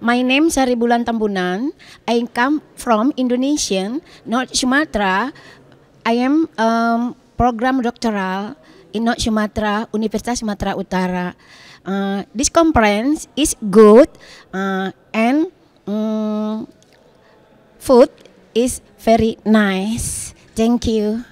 My name Sari Bulan Tambunan. I come from Indonesian, not Sumatra. I am um, program doctoral in North Sumatra, Universitas Sumatra Utara. Uh, this conference is good uh, and um, food is very nice. Thank you.